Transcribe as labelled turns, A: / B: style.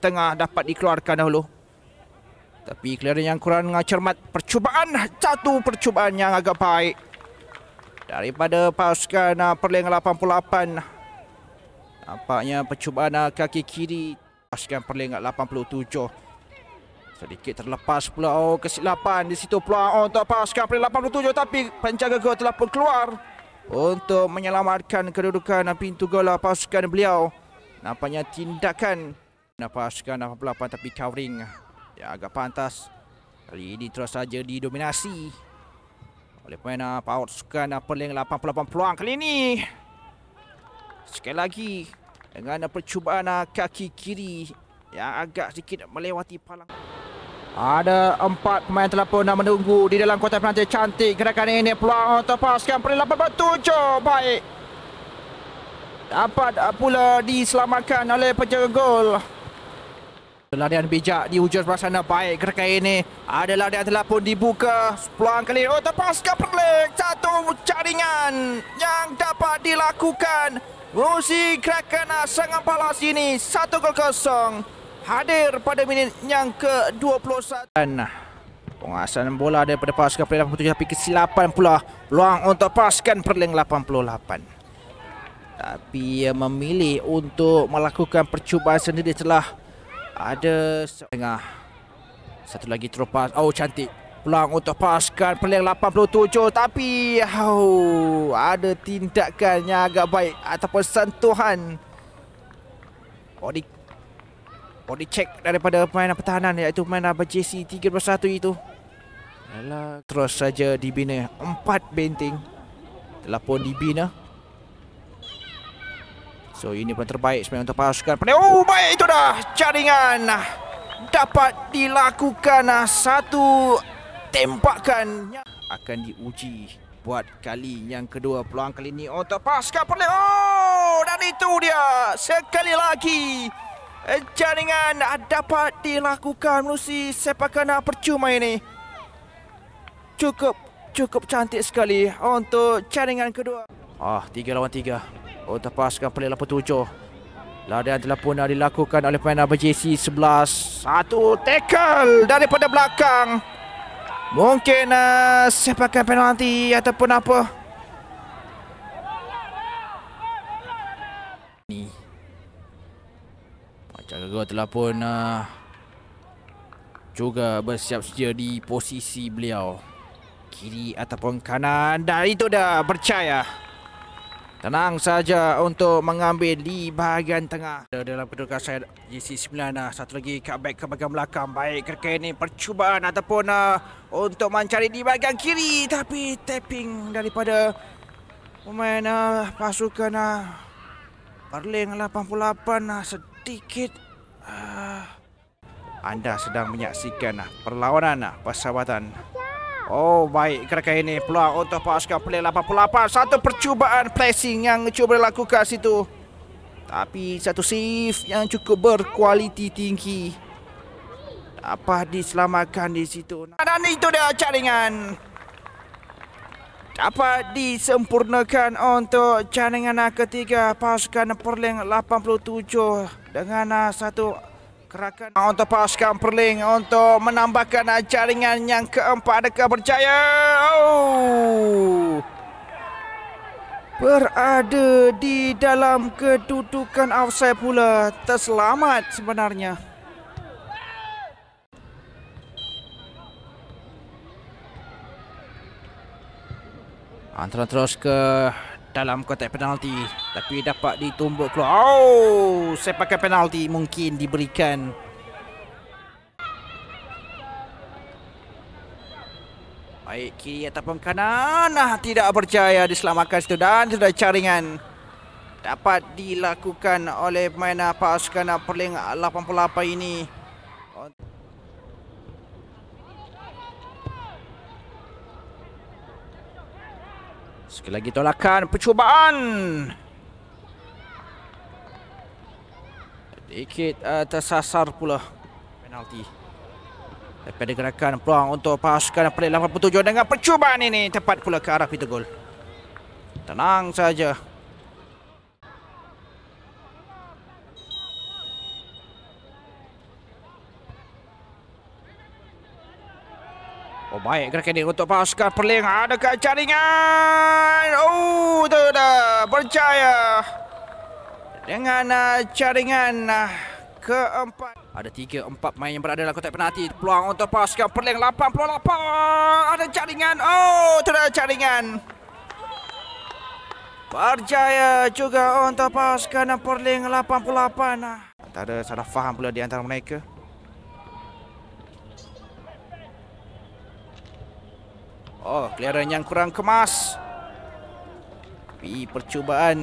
A: tengah dapat dikeluarkan dahulu. Tapi clearance yang kurang cermat. Percubaan. Satu percubaan yang agak baik. Daripada pasukan ah, Perling 88. Nampaknya percubaan ah, kaki kiri. Pasukan Perling 87. Sedikit terlepas pula. Oh, kesilapan di situ pula untuk pasukan Perling 87. Tapi penjaga gol telah pun keluar. Untuk menyelamatkan kedudukan ah, pintu gol lah pasukan beliau. Nampaknya tindakan Nafaskan 88 tapi covering Ya agak pantas Kali ini terus saja didominasi Oleh pemain Paut sukan peling 88 peluang kali ini Sekali lagi Dengan percubaan ah, kaki kiri Yang agak sedikit melewati palang ada empat pemain telah pun menunggu di dalam kuota penalti cantik gerakan ini peluang untuk paskan peringkat lapan tujuh baik dapat ah, pula diselamatkan oleh penjaga gol Larian bijak di hujung sana baik gerakan ini. Ada larian telah pun dibuka. Peluang kali oh tepas ke perlek. Satu jaringan yang dapat dilakukan. Rusi Kraken Sangat Palas ini satu gol kosong hadir pada minit yang ke-21. Penguasaan bola daripada pasca Perling 87 tapi kesilapan pula peluang untuk pasukan Perling 88. Tapi ia memilih untuk melakukan percubaan sendiri telah ada setengah Satu lagi teropas Oh cantik Pulang untuk paskan peluang 87 Tapi oh, Ada tindakan yang agak baik Ataupun sentuhan Body Body check daripada pemain pertahanan Iaitu pemain apa JC 31 itu Terus saja dibina Empat benting Telah pun dibina So ini pun terbaik sebenarnya untuk pasukan Pernah. Oh baik itu dah jaringan Dapat dilakukan ah, satu tembakan Akan diuji buat kali yang kedua peluang kali ini Oh terpaskan Pernah. Oh dan itu dia sekali lagi Jaringan dapat dilakukan melalui sepakan percuma ini Cukup cukup cantik sekali untuk jaringan kedua Ah, oh, tiga lawan tiga. Untuk oh, pasukan pelik lapor tujuh Ladaan telah pun dilakukan oleh pemain JC 11 Satu tackle daripada belakang Mungkin uh, eh, sepakan penalti ataupun apa Ni. Macam gagal telah pun uh, Juga bersiap sedia di posisi beliau Kiri ataupun kanan Dan itu dah Percaya Tenang saja untuk mengambil di bahagian tengah. Dalam kedudukan saya JC9 ah, satu lagi cutback ke bahagian belakang. Baik kerana ini percubaan ataupun ah, untuk mencari di bahagian kiri. Tapi tapping daripada pemain ah, pasukan Berling 88 sedikit. Anda sedang menyaksikan perlawanan persahabatan. Oh baik kerana ini peluang untuk pasukan play 88 Satu percubaan placing yang cuba dilakukan situ Tapi satu save yang cukup berkualiti tinggi apa diselamatkan di situ Dan itu dia jaringan Dapat disempurnakan untuk jaringan ketiga pasukan Perling 87 Dengan satu Kerakan untuk pasukan Kamperling untuk menambahkan jaringan yang keempat dekat berjaya. Oh. Berada di dalam kedudukan offside pula. Terselamat sebenarnya. Antara terus ke dalam kotak penalti tapi dapat ditumbuk keluar. Oh, pakai penalti mungkin diberikan. Baik kiri ataupun kanan. Nah, tidak berjaya diselamatkan situ dan sudah caringan dapat dilakukan oleh pemain pasukan Perling 88 ini. Sekali lagi tolakan percubaan. Sedikit uh, eh, tersasar pula penalti. Daripada gerakan peluang untuk pasukan pelik 87 dengan percubaan ini tepat pula ke arah pintu gol. Tenang saja. Oh baik gerakan dia untuk pasukan Perling ada ah, kat jaringan. Oh dah percaya dengan jaringan ah, ah, keempat. Ada tiga empat main yang berada dalam kotak penalti. Peluang untuk pasukan Perling 88. Ada caringan. Oh tu dah caringan. Percaya juga untuk pasukan Perling 88. ada salah faham pula di antara mereka. Oh, clearance yang kurang kemas. Tapi percubaan